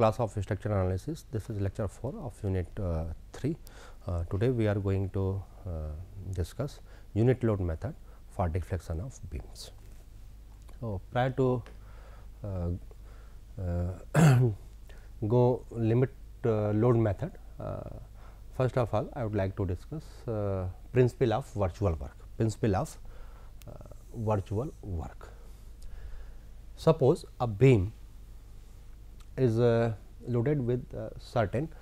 class of structure analysis. This is lecture 4 of unit uh, 3. Uh, today we are going to uh, discuss unit load method for deflection of beams. So, prior to uh, uh, go limit uh, load method, first of all I would like to discuss principle of virtual work, principle of virtual work. Suppose a beam is uh, loaded with uh, certain uh,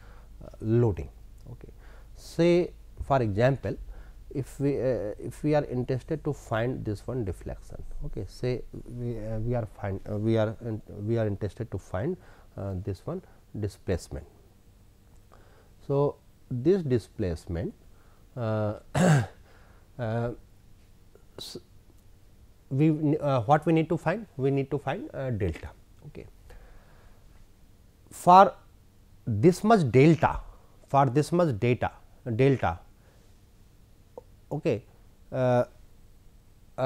loading. Okay. Say for example, if we uh, if we are interested to find this one deflection okay say we uh, we are find uh, we are in, we are interested to find this one displacement so this displacement we what we need to find we need to find delta okay for this much delta for this much data delta okay uh,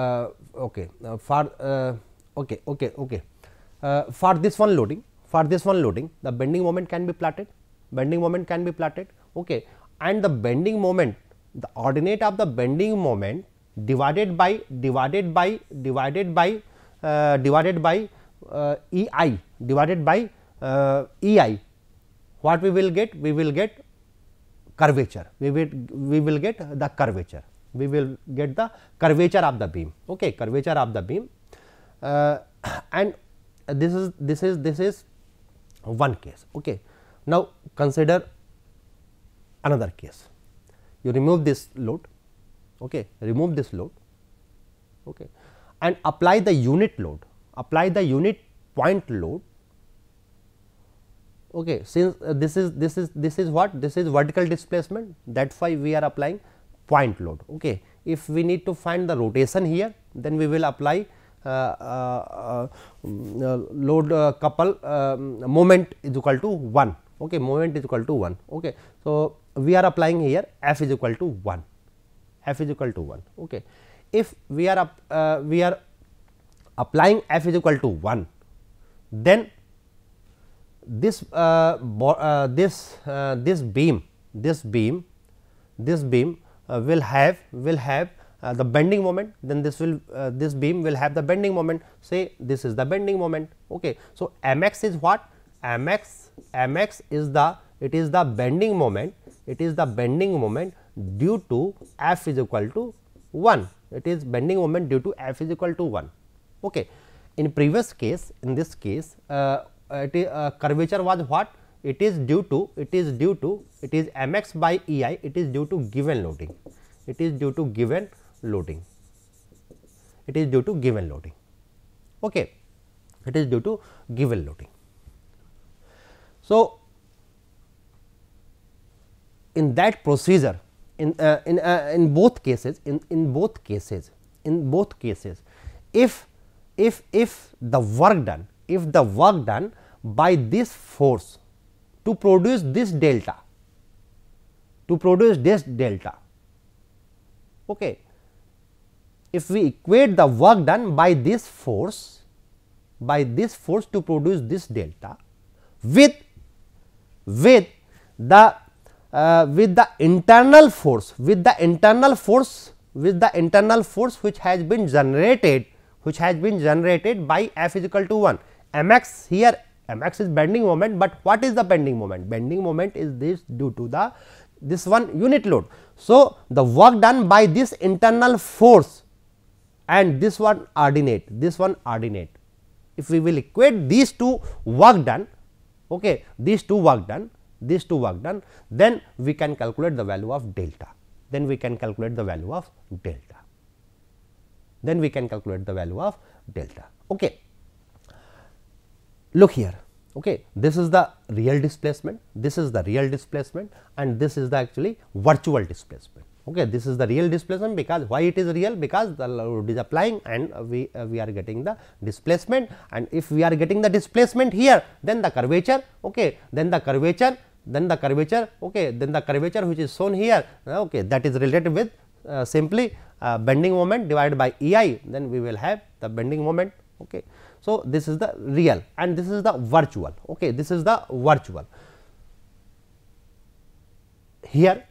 uh, okay uh, for uh, okay okay okay uh, for this one loading for this one loading the bending moment can be plotted bending moment can be plotted okay and the bending moment the ordinate of the bending moment divided by divided by divided by uh, divided by ei divided by uh, EI, what we will get? We will get curvature, we will, we will get the curvature, we will get the curvature of the beam, okay, curvature of the beam uh, and this is, this is, this is one case. Okay. Now, consider another case, you remove this load, okay, remove this load okay, and apply the unit load, apply the unit point load okay since uh, this is this is this is what this is vertical displacement that's why we are applying point load okay if we need to find the rotation here then we will apply uh, uh, um, uh load uh, couple um, moment is equal to 1 okay moment is equal to 1 okay so we are applying here f is equal to 1 f is equal to 1 okay if we are up, uh, we are applying f is equal to 1 then this uh, uh, this uh, this beam this beam this beam uh, will have will have uh, the bending moment then this will uh, this beam will have the bending moment say this is the bending moment okay so mx is what mx mx is the it is the bending moment it is the bending moment due to f is equal to 1 it is bending moment due to f is equal to 1 okay in previous case in this case uh, it is uh, curvature was what it is due to it is due to it is mx by ei it is due to given loading it is due to given loading it is due to given loading okay it is due to given loading so in that procedure in uh, in uh, in both cases in in both cases in both cases if if if the work done if the work done by this force to produce this delta to produce this delta okay if we equate the work done by this force by this force to produce this delta with with the uh, with the internal force with the internal force with the internal force which has been generated which has been generated by f is equal to 1 mx here mx is bending moment, but what is the bending moment? Bending moment is this due to the this one unit load. So, the work done by this internal force and this one ordinate, this one ordinate. If we will equate these two work done, okay, these two work done, these two work done, then we can calculate the value of delta. Then we can calculate the value of delta. Then we can calculate the value of delta. Okay. Look here, okay. this is the real displacement, this is the real displacement and this is the actually virtual displacement. Okay. This is the real displacement because why it is real because the load is applying and we, uh, we are getting the displacement and if we are getting the displacement here then the curvature, okay. then the curvature then the curvature okay then the curvature which is shown here uh, okay that is related with uh, simply uh, bending moment divided by ei then we will have the bending moment okay so, this is the real and this is the virtual, okay. this is the virtual. Here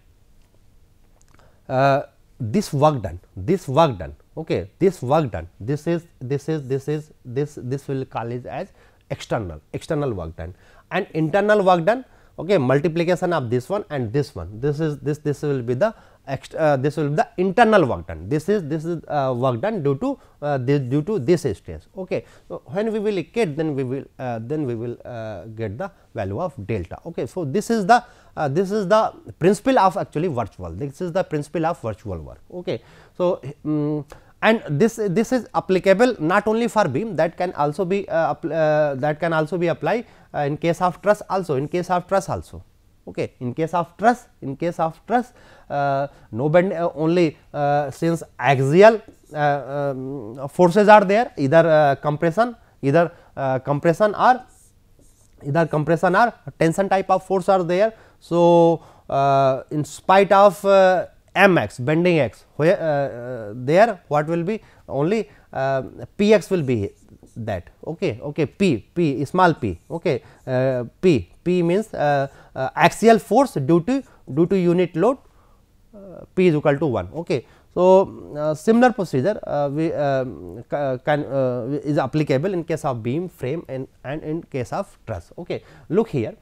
uh, this work done, this work done, okay. this work done, this is this is this is this this will call it as external, external work done and internal work done okay multiplication of this one and this one this is this this will be the uh, this will be the internal work done this is this is uh, work done due to uh, this due to this stress okay so when we will equate then we will uh, then we will uh, get the value of delta okay so this is the uh, this is the principle of actually virtual this is the principle of virtual work okay so um, and this this is applicable not only for beam that can also be uh, uh, that can also be apply uh, in case of truss also in case of truss also okay in case of truss in case of truss uh, no bend uh, only uh, since axial um, forces are there either compression either compression or either compression or tension type of force are there so in spite of m x bending x where uh, uh, there what will be only uh, p x will be that okay okay p p small p okay uh, p p means uh, uh, axial force due to due to unit load p is equal to 1 okay so similar procedure we um, can is applicable in case of beam frame and and in case of truss okay look here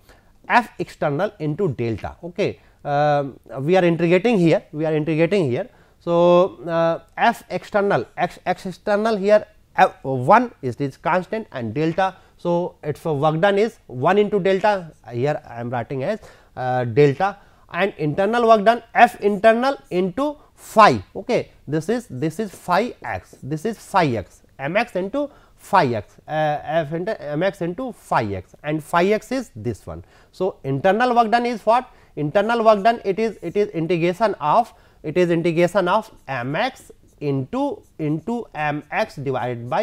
f external into delta okay um, we are integrating here we are integrating here. So, uh, f external x, x external here f 1 is this constant and delta. So, its work done is 1 into delta here I am writing as uh, delta and internal work done f internal into phi okay this is this is phi x this is phi x. M x into phi x uh, f into mx into phi x and phi x is this one so internal work done is what internal work done it is it is integration of it is integration of m x into into m x divided by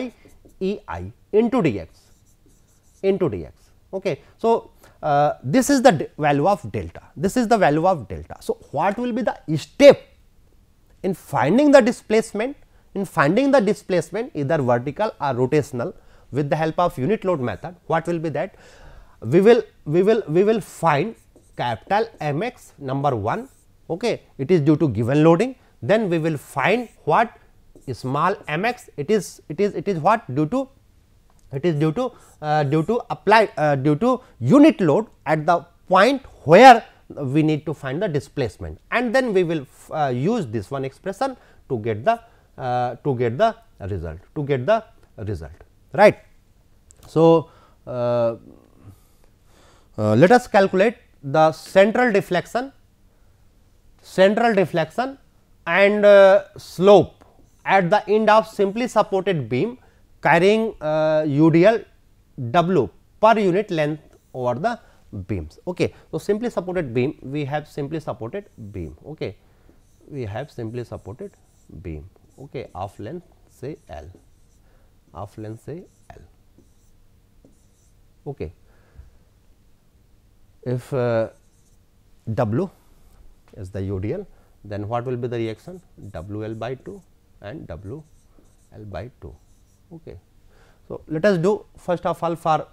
e i into d x into d x. Okay. So, uh, this is the value of delta this is the value of delta. So, what will be the step in finding the displacement in finding the displacement either vertical or rotational with the help of unit load method what will be that we will we will we will find capital M x number 1, okay. it is due to given loading, then we will find what small m x it is it is it is what due to it is due to uh, due to apply uh, due to unit load at the point where we need to find the displacement and then we will uh, use this one expression to get the uh, to get the result to get the result right so uh, uh, let us calculate the central deflection, central deflection and uh, slope at the end of simply supported beam carrying uh, UDL W per unit length over the beams. Okay. So, simply supported beam we have simply supported beam okay. we have simply supported beam okay, of length say L of length say L. Okay if uh, W is the UDL, then what will be the reaction? WL by 2 and WL by 2. Okay. So, let us do first of all for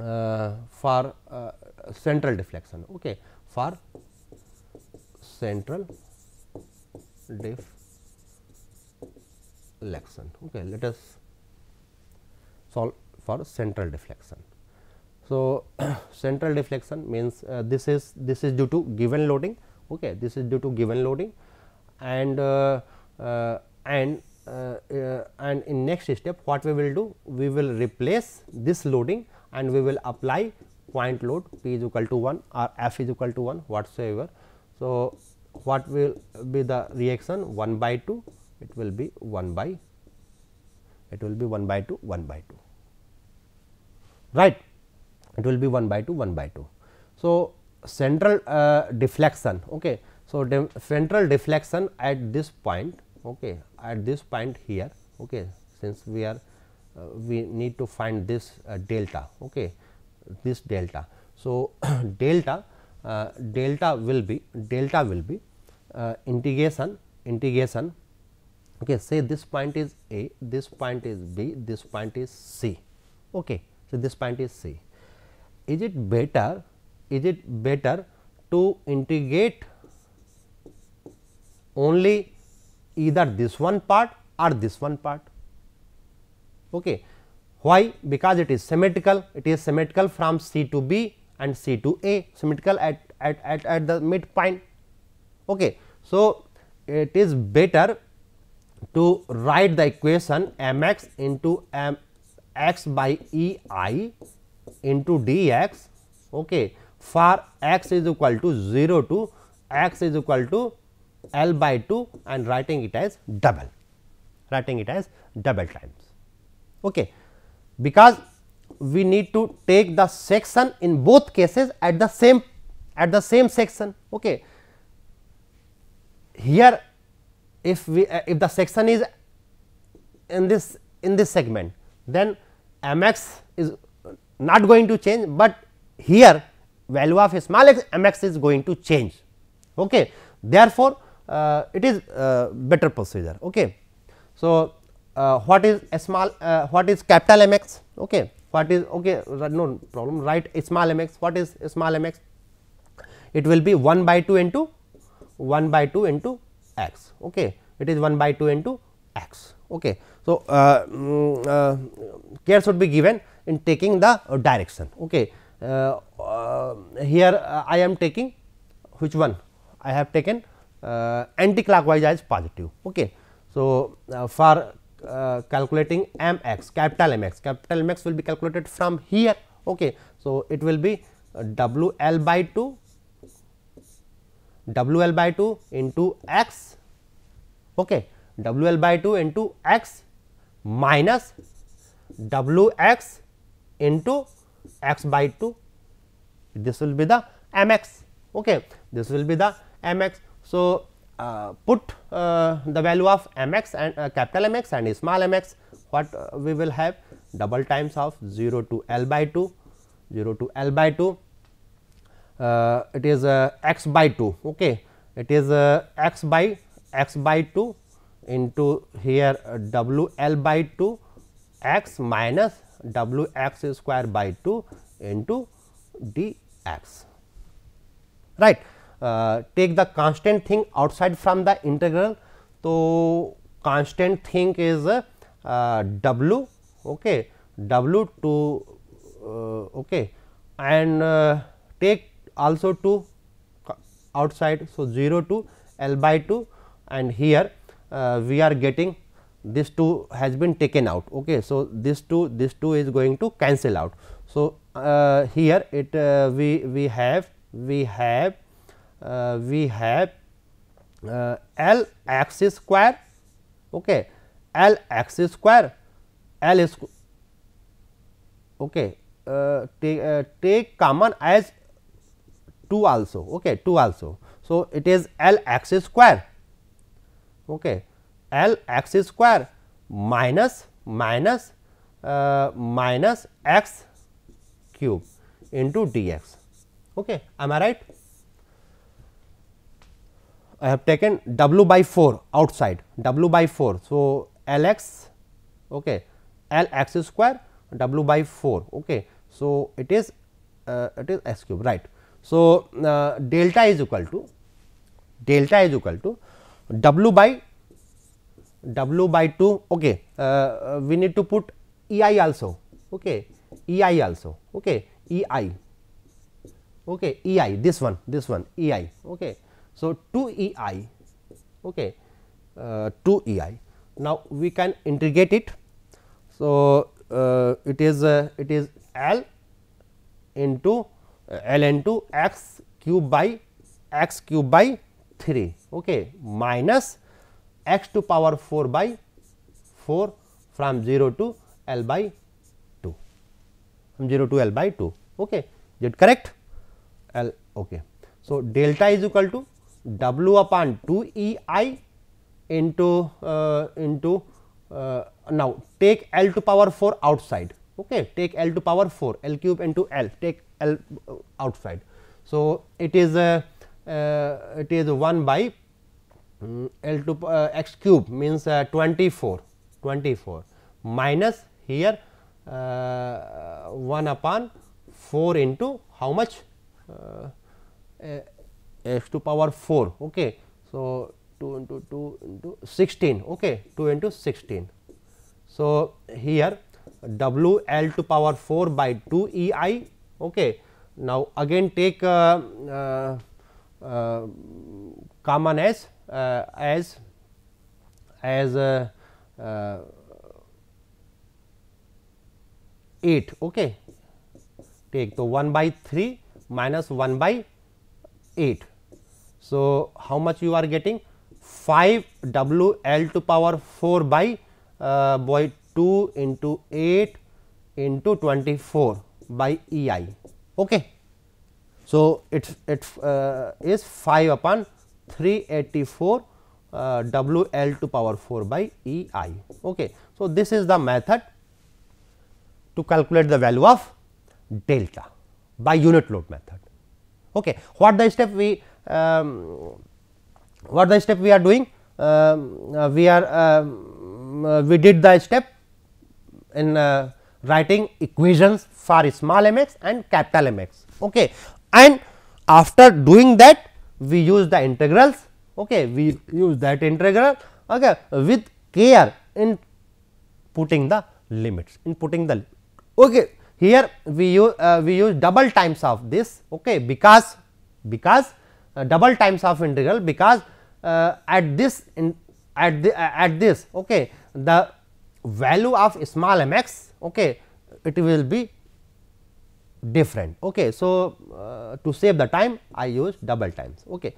uh, for uh, central deflection. Okay. For central deflection. Okay. Let us solve for central deflection. So, central deflection means uh, this is this is due to given loading okay this is due to given loading and uh, uh, and uh, uh, and in next step what we will do we will replace this loading and we will apply point load p is equal to 1 or f is equal to 1 whatsoever. So, what will be the reaction 1 by 2 it will be 1 by it will be 1 by 2 1 by 2 right it will be 1 by 2 1 by 2. So, central uh, deflection okay. So, de central deflection at this point okay at this point here okay since we are uh, we need to find this uh, delta okay this delta. So, delta uh, delta will be delta will be uh, integration integration okay say this point is A this point is B this point is C okay. So, this point is C is it better is it better to integrate only either this one part or this one part okay why because it is symmetrical it is symmetrical from c to b and c to a symmetrical at at at, at the midpoint okay so it is better to write the equation m x into m x by e i into dx okay, for x is equal to 0 to x is equal to L by 2 and writing it as double, writing it as double times. Okay. Because we need to take the section in both cases at the same at the same section. Okay. Here if we uh, if the section is in this in this segment then m x is not going to change, but here value of small x m x is going to change. Okay. Therefore, uh, it is uh, better procedure. Okay. So, uh, what is small uh, what is capital m x okay what is okay no problem write small m x what is small m x it will be 1 by 2 into 1 by 2 into x okay it is 1 by 2 into x okay so uh, mm, uh, care should be given in taking the uh, direction. Okay. Uh, uh, here uh, I am taking which one? I have taken uh, anti-clockwise as positive. Okay. So, for calculating m x capital m x capital m x will be calculated from here. Okay. So, it will be w l by 2 w l by 2 into x okay w l by 2 into x minus w x into x by 2 this will be the m x okay this will be the m x so uh, put uh, the value of m x and uh, capital M x and small m x what uh, we will have double times of 0 to L by 2 0 to L by 2 uh, it is uh, x by 2 okay it is x by x by 2 into here w L by 2 x minus w x square by 2 into d x right. Uh, take the constant thing outside from the integral. So, constant thing is uh, w okay, w to uh, okay, and uh, take also to outside. So, 0 to L by 2 and here uh, we are getting this 2 has been taken out. Okay. So, this 2 this 2 is going to cancel out. So, uh, here it uh, we we have we have uh, we have uh, L x square okay L x square L is okay uh, take uh, take common as 2 also okay 2 also. So, it is L x square okay L x square minus minus uh, minus x cube into dx. Okay, am I right? I have taken w by 4 outside w by 4. So, L x okay, L x square w by 4. Okay. So, it is uh, it is x cube right. So, uh, delta is equal to delta is equal to w by W by 2 okay uh, uh we need to put EI also okay EI also okay EI okay EI this one this one EI okay so 2 EI okay uh, 2 EI now we can integrate it so uh, it is uh, it is L into uh, L into x cube by x cube by 3 okay minus x to power 4 by 4 from 0 to L by 2 from 0 to L by 2 okay is it correct L okay so delta is equal to w upon 2 e i into uh, into uh, now take L to power 4 outside okay take L to power 4 L cube into L take L uh, outside so it is uh, uh it is 1 by um, L 2 uh, x cube means uh, 24, 24 minus here uh, 1 upon 4 into how much uh, uh, x to power 4. Okay. So, 2 into 2 into 16, okay, 2 into 16. So, here w L to power 4 by 2 E i. Okay. Now, again take uh, common as uh, as as a uh, 8 okay take the 1 by 3 minus 1 by 8 so how much you are getting 5 w l to power 4 by uh, by 2 into 8 into 24 by e i okay so it's it uh, is 5 upon 384 uh, WL to power 4 by EI. Okay. So, this is the method to calculate the value of delta by unit load method. Okay. What the step we um, what the step we are doing? Um, uh, we are um, uh, we did the step in uh, writing equations for small mx and capital mx. Okay. And after doing that we use the integrals okay we use that integral okay with care in putting the limits in putting the okay here we use uh, we use double times of this okay because because uh, double times of integral because uh, at this in, at the uh, at this okay the value of small m x okay it will be different. Okay. So, uh, to save the time I use double times. Okay.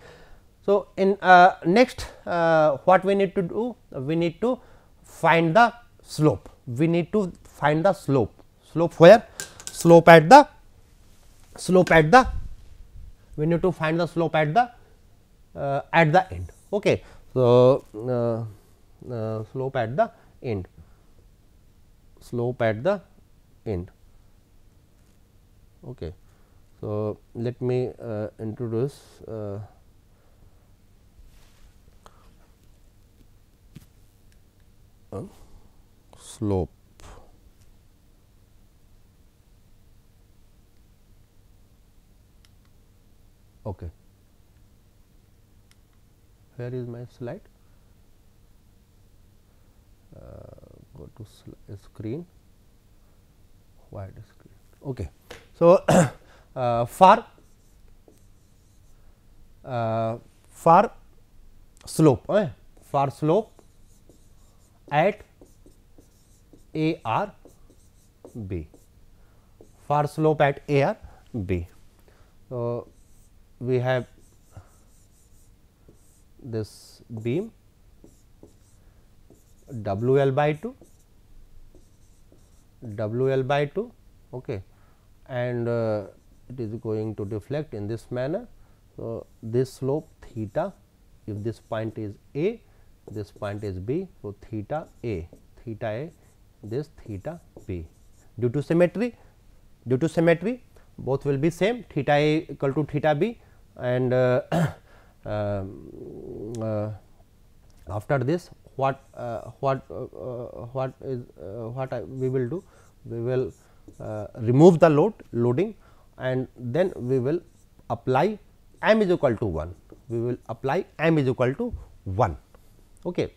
So, in uh, next uh, what we need to do we need to find the slope we need to find the slope slope where slope at the slope at the we need to find the slope at the uh, at the end. Okay. So, uh, uh, slope at the end slope at the end Okay. So, let me uh, introduce uh, slope. Okay. where is my slide. Uh, go to sl screen, wide screen. Okay. So, uh, for uh, far slope eh, for slope at A R B Far slope at A R B. So, we have this beam W L by 2 W L by 2 okay, and uh, it is going to deflect in this manner. So, this slope theta if this point is A, this point is B. So, theta A, theta A, this theta B. Due to symmetry, due to symmetry both will be same theta A equal to theta B and uh, uh, uh, after this what uh, what uh, uh, what is what I, we will do we will uh, remove the load loading and then we will apply m is equal to 1 we will apply m is equal to 1 okay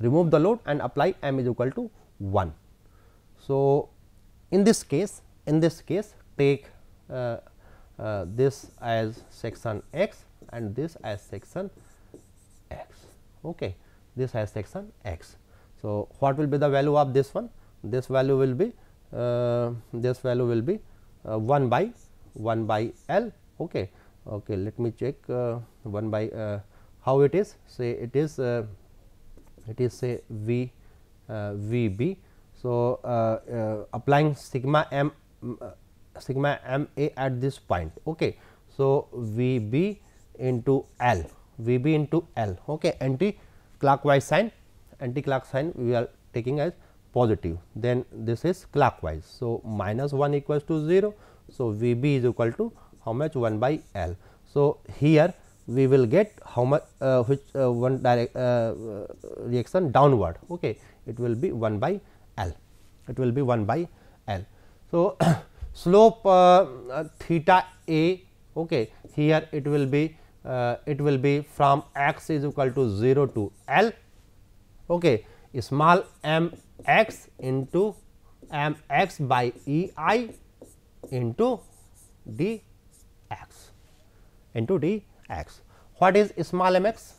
remove the load and apply m is equal to 1 so in this case in this case take uh, uh, this as section x and this as section x okay this as section x so what will be the value of this one this value will be uh, this value will be uh, 1 by 1 by L. Okay. Okay, let me check uh, 1 by how it is say it is it is say V V B. So, applying sigma m sigma m a at this point. Okay. So, V B into L, V B into L, okay. anti clockwise sign, anti clock sign we are taking as positive then this is clockwise. So, minus 1 equals to 0. So, V b is equal to how much 1 by L. So, here we will get how much uh, which uh, one direct uh, uh reaction downward okay it will be 1 by L it will be 1 by L. So, slope uh, uh, theta a okay here it will be it will be from x is equal to 0 to L okay small m x into m um, x by E i into d x into d x. What is small m x?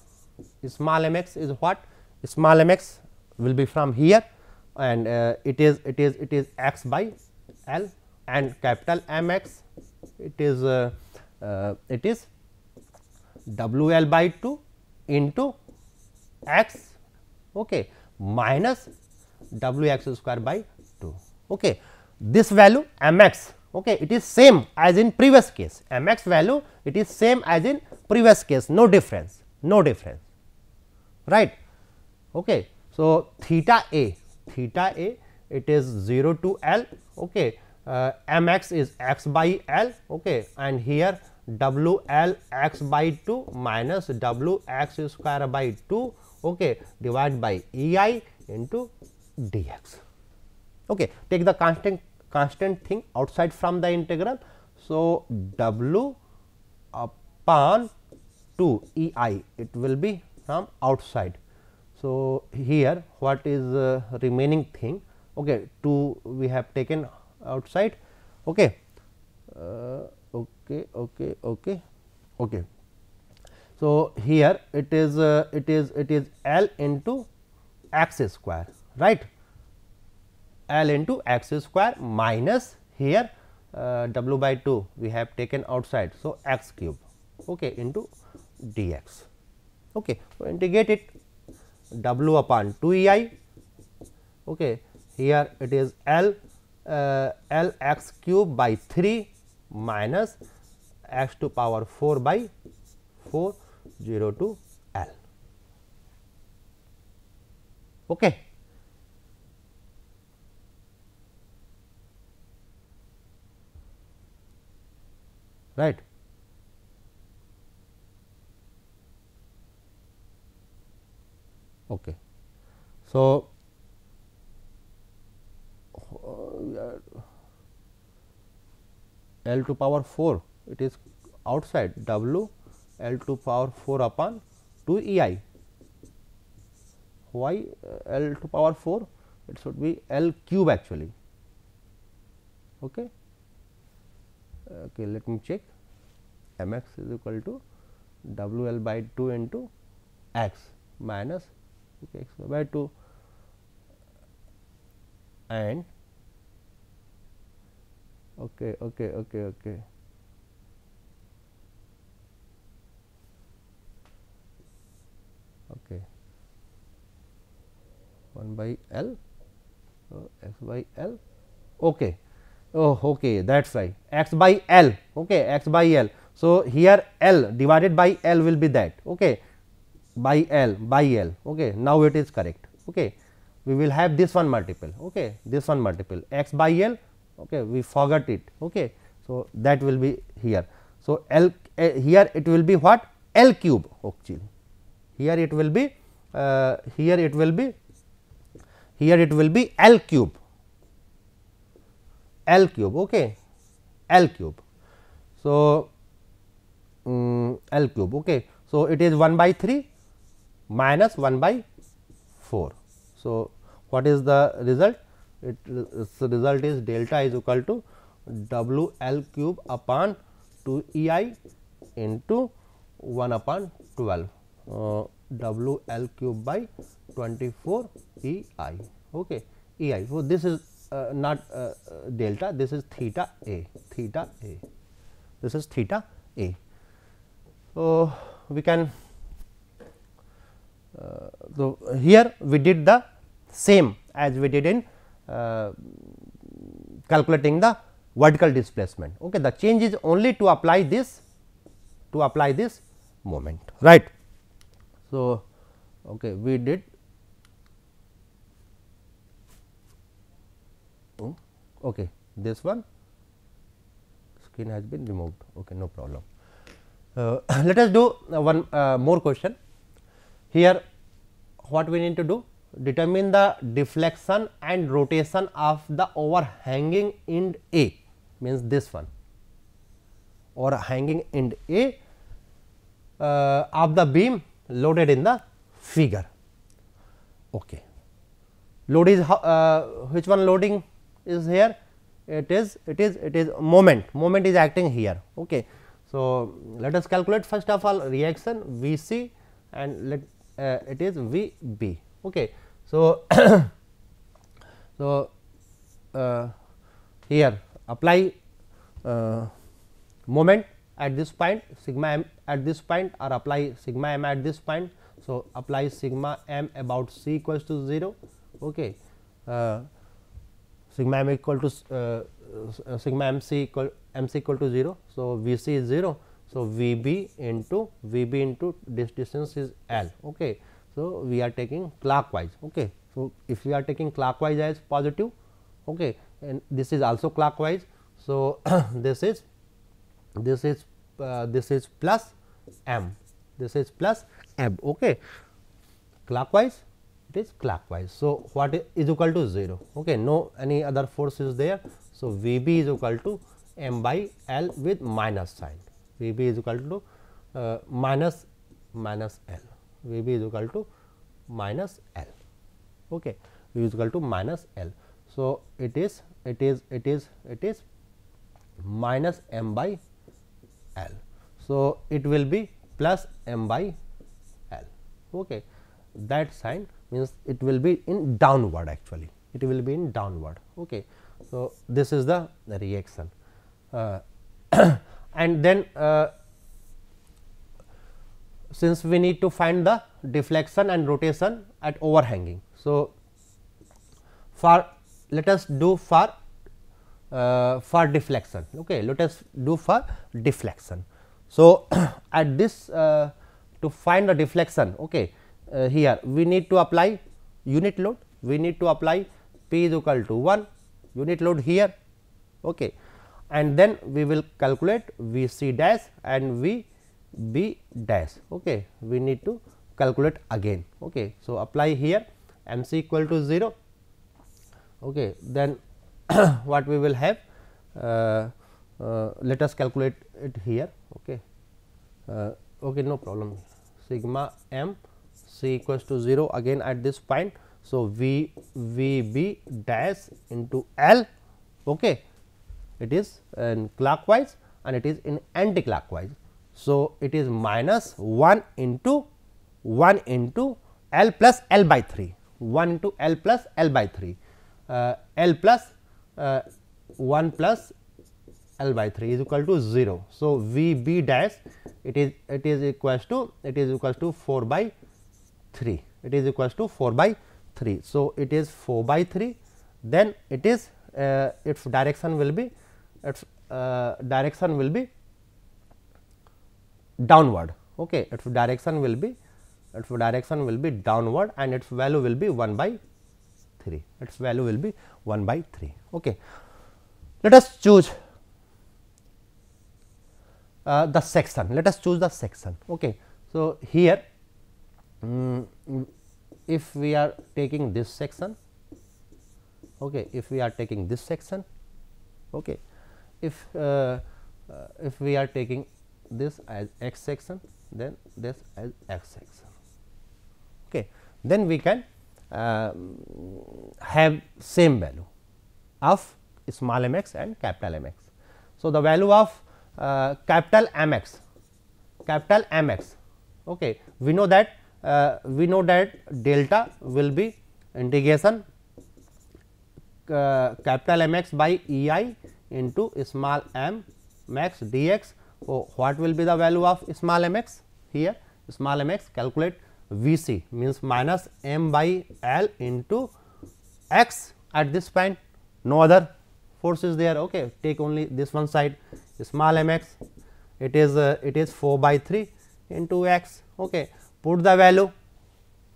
Small m x is what? Small m x will be from here and uh, it is it is it is x by L and capital M x it is uh, uh, it is W L by 2 into x okay, minus w x square by 2. Okay. This value m x okay, it is same as in previous case m x value it is same as in previous case no difference no difference right. Okay. So, theta a theta a it is 0 to L okay. Uh, m x is x by L okay, and here w L x by 2 minus w x square by 2 okay, divided by E i into dx. Okay. Take the constant constant thing outside from the integral. So, w upon 2 E i it will be from outside. So, here what is uh, remaining thing okay 2 we have taken outside okay uh, okay okay okay okay. So, here it is uh, it is it is L into x square right L into x square minus here uh, w by 2 we have taken outside. So, x cube okay, into dx. Okay. So, integrate it w upon 2 e i okay. here it is L uh, L x cube by 3 minus x to power 4 by 4 0 to L. Okay. right. Okay. So, uh, L to power 4 it is outside W L to power 4 upon 2 E i. Why uh, L to power 4? It should be L cube actually. Okay okay let me check m x is equal to w l by 2 into x minus okay, x by 2 and okay okay okay okay okay 1 by l so uh, x by l okay oh okay that's why x by l okay x by l so here l divided by l will be that okay by l by l okay now it is correct okay we will have this one multiple okay this one multiple x by l okay we forgot it okay so that will be here so l uh, here it will be what l cube actually here it will be uh, here it will be here it will be l cube L cube okay L cube. So, um, L cube okay. So, it is 1 by 3 minus 1 by 4. So, what is the result? It, the result is delta is equal to W L cube upon 2 E i into 1 upon 12 uh, W L cube by 24 E i. Okay, E i. So, this is uh, not uh, uh, delta, this is theta a, theta a. This is theta a. So, we can, uh, so here we did the same as we did in uh, calculating the vertical displacement. Okay, the change is only to apply this, to apply this moment, right. So, okay, we did okay, this one skin has been removed, okay, no problem. Uh, let us do uh, one uh, more question. Here what we need to do? Determine the deflection and rotation of the overhanging end A means this one or hanging end A uh, of the beam loaded in the figure. Okay. Load is uh, which one loading is here it is it is it is moment moment is acting here okay so let us calculate first of all reaction vc and let uh, it is vb okay so so uh, here apply uh, moment at this point sigma m at this point or apply sigma m at this point so apply sigma m about c equals to 0 okay uh, sigma m equal to uh, uh, sigma m c equal m c equal to 0. So, V c is 0. So, V b into V b into this distance is L. Okay. So, we are taking clockwise. Okay. So, if we are taking clockwise as positive okay, and this is also clockwise. So, this is this is uh, this is plus m this is plus m okay clockwise it is clockwise. So, what is equal to 0 okay no any other force is there. So, V b is equal to m by L with minus sign V b is equal to uh, minus minus L V b is equal to minus L okay V is equal to minus L. So, it is it is it is it is minus m by L. So, it will be plus m by L okay that sign means it will be in downward actually it will be in downward okay so this is the reaction uh, and then uh, since we need to find the deflection and rotation at overhanging so for let us do for uh, for deflection okay let us do for deflection so at this uh, to find the deflection okay uh, here we need to apply unit load we need to apply p is equal to 1 unit load here okay and then we will calculate v c dash and v b dash okay we need to calculate again okay so apply here m c equal to 0 okay then what we will have uh, uh, let us calculate it here okay uh, okay no problem sigma m c equals to 0 again at this point. So, v v b dash into l okay. it is in clockwise and it is in anticlockwise. So, it is minus 1 into 1 into L plus L by 3, 1 into L plus L by 3, uh, L plus uh, 1 plus L by 3 is equal to 0. So, V b dash it is it is equals to it is equals to 4 by 3 it is equals to 4 by 3. So, it is 4 by 3 then it is uh, its direction will be its uh, direction will be downward okay its direction will be its direction will be downward and its value will be 1 by 3 its value will be 1 by 3 okay let us choose uh, the section let us choose the section okay so here um, if we are taking this section okay if we are taking this section okay if uh, uh, if we are taking this as x section then this as x section okay then we can uh, have same value of small mx and capital mx so the value of uh, capital mx capital mx okay we know that uh, we know that delta will be integration uh, capital M x by E i into small m max d x. So, what will be the value of small m x here? Small m x calculate V c means minus m by L into x at this point, no other force is there. Okay, take only this one side small m x, it is uh, it is 4 by 3 into x. Okay, put the value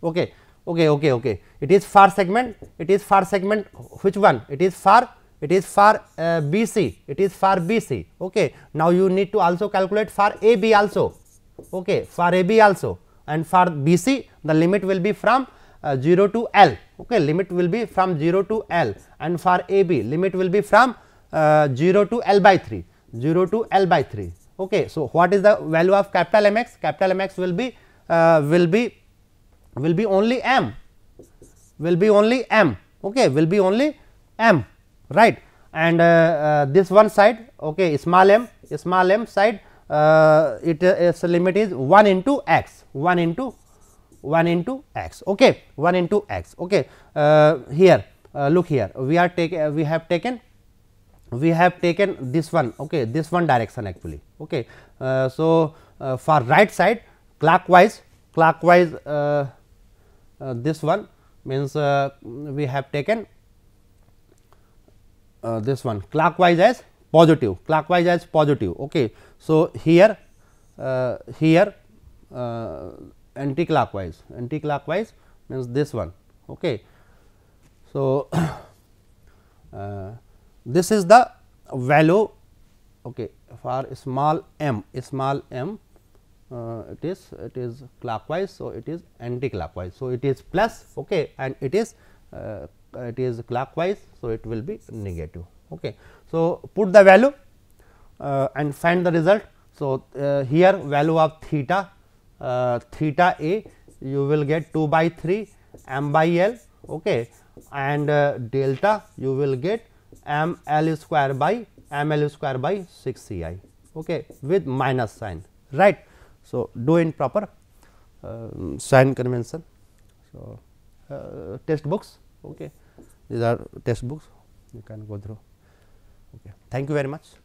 okay okay okay okay it is far segment it is far segment which one it is far. it is far uh, bc it is far bc okay now you need to also calculate far ab also okay for ab also and for bc the limit will be from uh, 0 to l okay limit will be from 0 to l and for ab limit will be from uh, 0 to l by 3 0 to l by 3 okay so what is the value of capital mx capital mx will be uh, will be will be only m will be only m okay will be only m right and uh, uh, this one side okay small m small m side uh, it uh, its limit is 1 into x 1 into 1 into x okay 1 into x okay uh, here look here we are take we have taken we have taken this one okay this one direction actually okay so for right side clockwise clockwise uh, uh, this one means uh, we have taken uh, this one clockwise as positive clockwise as positive okay so here uh, here uh, anti clockwise anti clockwise means this one okay so this is the value okay for small m small m uh, it is it is clockwise so it is anti-clockwise so it is plus okay and it is uh, it is clockwise so it will be negative okay so put the value uh, and find the result so uh, here value of theta uh, theta a you will get 2 by 3 m by l okay and delta you will get m l square by m l square by 6 c i okay with minus sign right so, do in proper uh, sign convention. So, uh, test books okay these are test books you can go through okay thank you very much